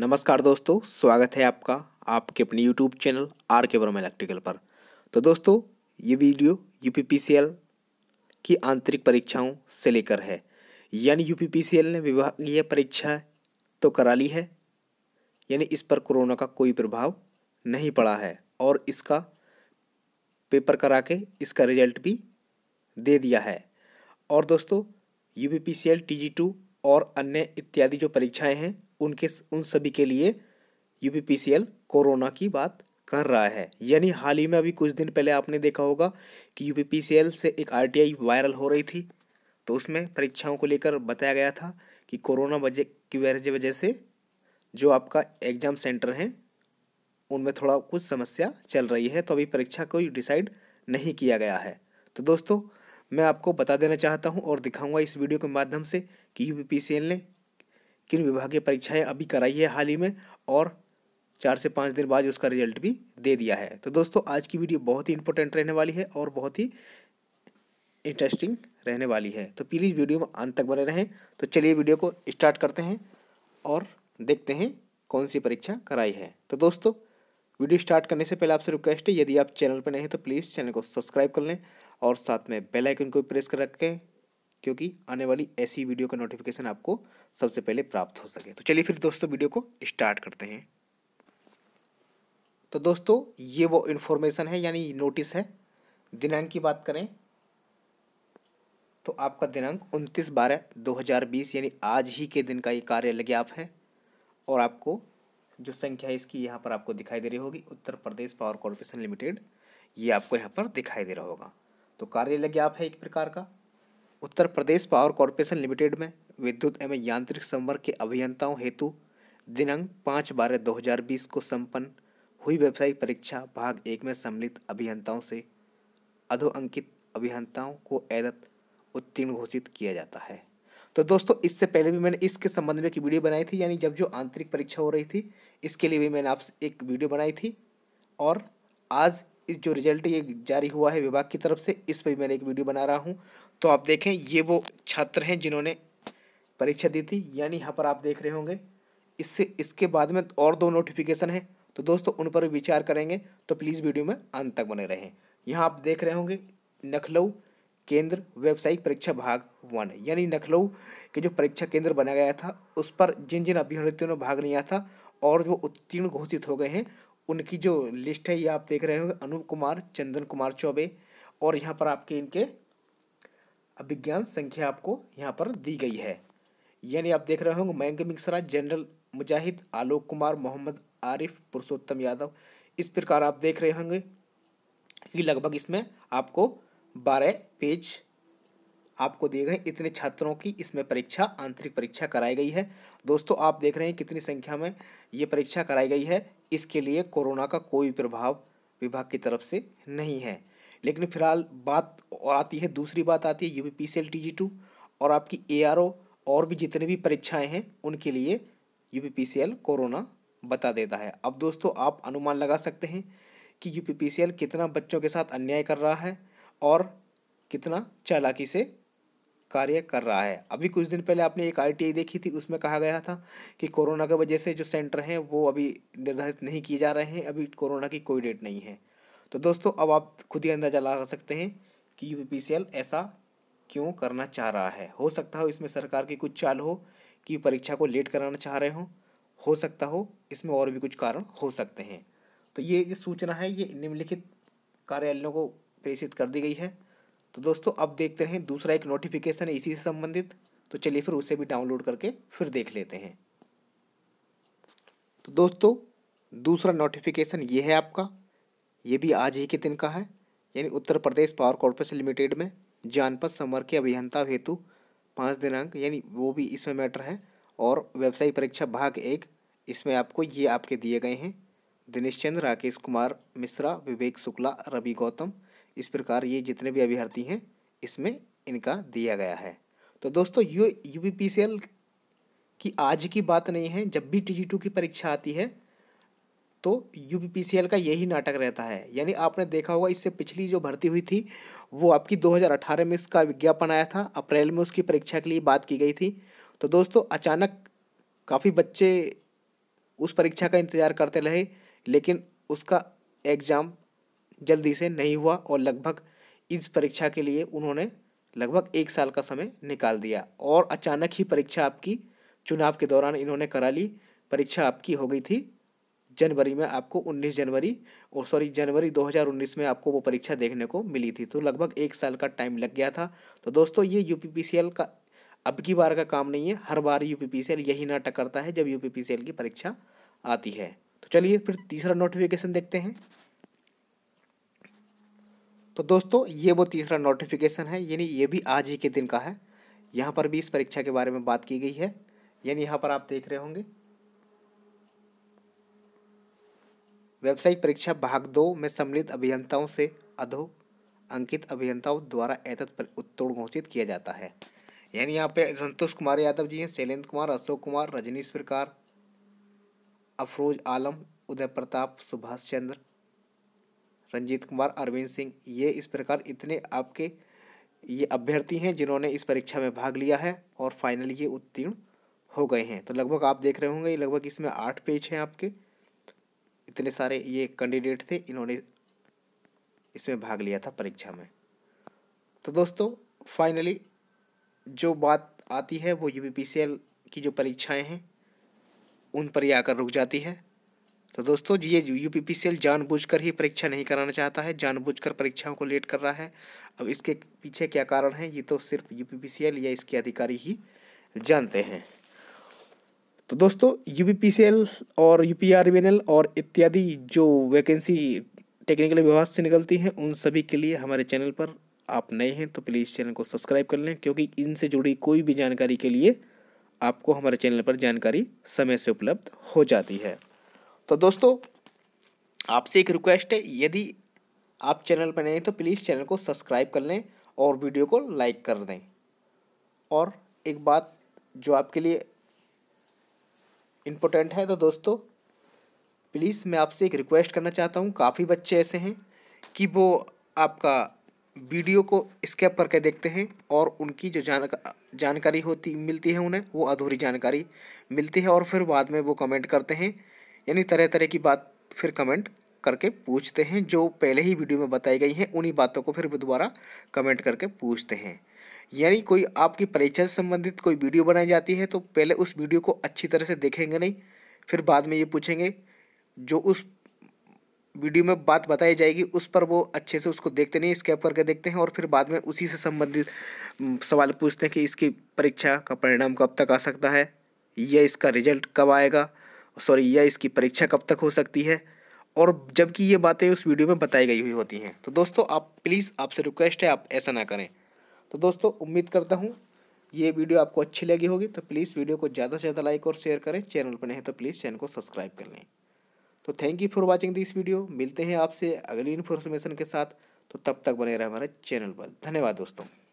नमस्कार दोस्तों स्वागत है आपका आपके अपने यूट्यूब चैनल आर के ब्रह्म इलेक्ट्रिकल पर तो दोस्तों ये वीडियो यू की आंतरिक परीक्षाओं से लेकर है यानी यू ने विभागीय परीक्षा तो करा ली है यानी इस पर कोरोना का कोई प्रभाव नहीं पड़ा है और इसका पेपर करा के इसका रिजल्ट भी दे दिया है और दोस्तों U P T G two और अन्य इत्यादि जो परीक्षाएं हैं उनके उन सभी के लिए यू कोरोना की बात कर रहा है यानी हाल ही में अभी कुछ दिन पहले आपने देखा होगा कि यू से एक आर वायरल हो रही थी तो उसमें परीक्षाओं को लेकर बताया गया था कि कोरोना वजह की वजह से जो आपका एग्ज़ाम सेंटर हैं उनमें थोड़ा कुछ समस्या चल रही है तो अभी परीक्षा को डिसाइड नहीं किया गया है तो दोस्तों मैं आपको बता देना चाहता हूं और दिखाऊंगा इस वीडियो के माध्यम से कि यू ने किन विभागीय परीक्षाएं अभी कराई है हाल ही में और चार से पाँच दिन बाद उसका रिजल्ट भी दे दिया है तो दोस्तों आज की वीडियो बहुत ही इंपॉर्टेंट रहने वाली है और बहुत ही इंटरेस्टिंग रहने वाली है तो प्लीज़ वीडियो में अंत तक बने रहें तो चलिए वीडियो को स्टार्ट करते हैं और देखते हैं कौन सी परीक्षा कराई है तो दोस्तों वीडियो स्टार्ट करने से पहले आपसे रिक्वेस्ट है यदि आप चैनल पर नहीं हैं तो प्लीज़ चैनल को सब्सक्राइब कर लें और साथ में बेल आइकन को प्रेस कर रखें क्योंकि आने वाली ऐसी वीडियो का नोटिफिकेशन आपको सबसे पहले प्राप्त हो सके तो चलिए फिर दोस्तों वीडियो को स्टार्ट करते हैं तो दोस्तों ये वो इन्फॉर्मेशन है यानी नोटिस है दिनांक की बात करें तो आपका दिनांक उनतीस बारह दो हज़ार बीस यानी आज ही के दिन का ये कार्यालय आप है और आपको जो संख्या है इसकी यहाँ पर आपको दिखाई दे रही होगी Uttar Pradesh power corporation limited ये आपको यहाँ पर दिखाई दे रहा होगा तो लगे आप है एक प्रकार का Uttar Pradesh power corporation limited में विद्युत एवं यांत्रिक संवर्ग के अभियंताओं हेतु दिनांक पाँच बारह दो हजार बीस को संपन्न हुई व्यावसायिक परीक्षा भाग एक में सम्मिलित अभियंताओं से अधोअंकित अभियंताओं को एदत उत्तीर्ण घोषित किया जाता है तो दोस्तों इससे पहले भी मैंने इसके संबंध में एक वीडियो बनाई थी यानी जब जो आंतरिक परीक्षा हो रही थी इसके लिए भी मैंने आपसे एक वीडियो बनाई थी और आज इस जो रिजल्ट ये जारी हुआ है विभाग की तरफ से इस पर मैंने एक वीडियो बना रहा हूँ तो आप देखें ये वो छात्र हैं जिन्होंने परीक्षा दी थी यानी यहाँ पर आप देख रहे होंगे इससे इसके बाद में और दो नोटिफिकेशन हैं तो दोस्तों उन पर विचार करेंगे तो प्लीज़ वीडियो में अंत तक बने रहें यहाँ आप देख रहे होंगे नखलऊ केंद्र व्यावसायिक परीक्षा भाग वन यानी नखलऊ के जो परीक्षा केंद्र बनाया गया था उस पर जिन जिन अभ्यर्थियों ने भाग लिया था और जो उत्तीर्ण घोषित हो गए हैं उनकी जो लिस्ट है ये आप देख रहे होंगे अनूप कुमार चंदन कुमार चौबे और यहाँ पर आपके इनके अभिज्ञान संख्या आपको यहाँ पर दी गई है यानी आप देख रहे होंगे मयंक मिश्रा जनरल मुजाहिद आलोक कुमार मोहम्मद आरिफ पुरुषोत्तम यादव इस प्रकार आप देख रहे होंगे कि लगभग इसमें आपको बारह पेज आपको दिए गए इतने छात्रों की इसमें परीक्षा आंतरिक परीक्षा कराई गई है दोस्तों आप देख रहे हैं कितनी संख्या में ये परीक्षा कराई गई है इसके लिए कोरोना का कोई प्रभाव विभाग की तरफ से नहीं है लेकिन फिलहाल बात और आती है दूसरी बात आती है U P C L T G two और आपकी ए आर ओ और भी जितने भी परीक्षाएं हैं उनके लिए U P C L corona बता देता है अब दोस्तों आप अनुमान लगा सकते हैं कि U P P C L कितना बच्चों के साथ अन्याय कर रहा है और कितना चालाकी से कार्य कर रहा है अभी कुछ दिन पहले आपने एक आईटीआई देखी थी उसमें कहा गया था कि कोरोना की वजह से जो सेंटर हैं वो अभी निर्धारित नहीं किए जा रहे हैं अभी कोरोना की कोई डेट नहीं है तो दोस्तों अब आप खुद ही अंदाज़ा लगा सकते हैं कि यू ऐसा क्यों करना चाह रहा है हो सकता हो इसमें सरकार की कुछ चाल हो कि परीक्षा को लेट कराना चाह रहे हों हो सकता हो इसमें और भी कुछ कारण हो सकते हैं तो ये जो सूचना है ये निम्नलिखित कार्यालयों को प्रेषित कर दी गई है तो दोस्तों अब देखते रहें दूसरा एक नोटिफिकेशन है इसी से संबंधित तो चलिए फिर उसे भी डाउनलोड करके फिर देख लेते हैं तो दोस्तों दूसरा नोटिफिकेशन ये है आपका ये भी आज ही के दिन का है यानी Uttar Pradesh power corporation limited में जानपद समर के अभियंता हेतु पाँच दिनांक यानी वो भी इसमें मैटर है और व्यवसायिक परीक्षा भाग एक इसमें आपको ये आपके दिए गए हैं दिनेश चंद्र राकेश कुमार मिश्रा विवेक शुक्ला रवि गौतम इस प्रकार ये जितने भी अभ्यर्थी हैं इसमें इनका दिया गया है तो दोस्तों यू यू पी की आज की बात नहीं है जब भी टी की परीक्षा आती है तो यू का यही नाटक रहता है यानी आपने देखा होगा इससे पिछली जो भर्ती हुई थी वो आपकी 2018 में इसका विज्ञापन आया था अप्रैल में उसकी परीक्षा के लिए बात की गई थी तो दोस्तों अचानक काफ़ी बच्चे उस परीक्षा का इंतज़ार करते रहे लेकिन उसका एग्ज़ाम जल्दी से नहीं हुआ और लगभग इस परीक्षा के लिए उन्होंने लगभग एक साल का समय निकाल दिया और अचानक ही परीक्षा आपकी चुनाव के दौरान इन्होंने करा ली परीक्षा आपकी हो गई थी जनवरी में आपको 19 जनवरी और सॉरी जनवरी 2019 में आपको वो परीक्षा देखने को मिली थी तो लगभग एक साल का टाइम लग गया था तो दोस्तों ये यू का अब की बार का काम नहीं है हर बार यू यही नाटक करता है जब यू की परीक्षा आती है तो चलिए फिर तीसरा नोटिफिकेशन देखते हैं तो दोस्तों ये वो तीसरा नोटिफिकेशन है यानी ये भी आज ही के दिन का है यहाँ पर भी इस परीक्षा के बारे में बात की गई है यानी यहाँ पर आप देख रहे होंगे व्यावसायिक परीक्षा भाग दो में सम्मिलित अभियंताओं से अधो अंकित अभियंताओं द्वारा एत उत्तोड़ घोषित किया जाता है यानी यहाँ पे संतोष कुमार यादव जी हैं शैलेंद्र कुमार अशोक कुमार रजनीश प्रकार अफरोज आलम उदय प्रताप सुभाष चंद्र रंजीत कुमार अरविंद सिंह ये इस प्रकार इतने आपके ये अभ्यर्थी हैं जिन्होंने इस परीक्षा में भाग लिया है और फाइनल ये उत्तीर्ण हो गए हैं तो लगभग आप देख रहे होंगे लगभग इसमें आठ पेज हैं आपके इतने सारे ये कैंडिडेट थे इन्होंने इसमें भाग लिया था परीक्षा में तो दोस्तों फाइनली जो बात आती है वो यू की जो परीक्षाएं हैं उन पर ही आकर रुक जाती है तो दोस्तों ये U P P C L जानबूझकर ही परीक्षा नहीं कराना चाहता है जानबूझकर परीक्षाओं को लेट कर रहा है अब इसके पीछे क्या कारण है ये तो सिर्फ U P P C L या इसके अधिकारी ही जानते हैं तो दोस्तों U P P C L और U P R B N L और इत्यादि जो वैकेंसी टेक्निकल विभाग से निकलती हैं उन सभी के लिए हमारे चैनल पर आप नए हैं तो प्लीज़ चैनल को सब्सक्राइब कर लें क्योंकि इनसे जुड़ी कोई भी जानकारी के लिए आपको हमारे चैनल पर जानकारी समय से उपलब्ध हो जाती है तो दोस्तों आपसे एक रिक्वेस्ट है यदि आप चैनल पर नहीं तो प्लीज़ चैनल को सब्सक्राइब कर लें और वीडियो को लाइक कर दें और एक बात जो आपके लिए इम्पोर्टेंट है तो दोस्तों प्लीज़ मैं आपसे एक रिक्वेस्ट करना चाहता हूँ काफ़ी बच्चे ऐसे हैं कि वो आपका वीडियो को स्कैप करके देखते हैं और उनकी जो जान जानकारी होती मिलती है उन्हें वो अधूरी जानकारी मिलती है और फिर बाद में वो कमेंट करते हैं यानी तरह तरह की बात फिर कमेंट करके पूछते हैं जो पहले ही वीडियो में बताई गई हैं उन्हीं बातों को फिर दोबारा कमेंट करके पूछते हैं यानी कोई आपकी परीक्षा से संबंधित कोई वीडियो बनाई जाती है तो पहले उस वीडियो को अच्छी तरह से देखेंगे नहीं फिर बाद में ये पूछेंगे जो उस वीडियो में बात बताई जाएगी उस पर वो अच्छे से उसको देखते नहीं स्कैप करके देखते हैं और फिर बाद में उसी से संबंधित सवाल पूछते हैं कि इसकी परीक्षा का परिणाम कब तक आ सकता है या इसका रिजल्ट कब आएगा सॉरी या इसकी परीक्षा कब तक हो सकती है और जबकि ये बातें उस वीडियो में बताई गई हुई होती हैं तो दोस्तों आप प्लीज़ आपसे रिक्वेस्ट है आप ऐसा ना करें तो दोस्तों उम्मीद करता हूँ ये वीडियो आपको अच्छी लगी होगी तो प्लीज़ वीडियो को ज़्यादा से ज़्यादा लाइक और शेयर करें चैनल पर नहीं तो प्लीज़ चैनल को सब्सक्राइब कर लें तो thank you for watching this video मिलते हैं आपसे अगली इन्फॉर्मेशन के साथ तो तब तक बने रहे हमारे चैनल पर धन्यवाद दोस्तों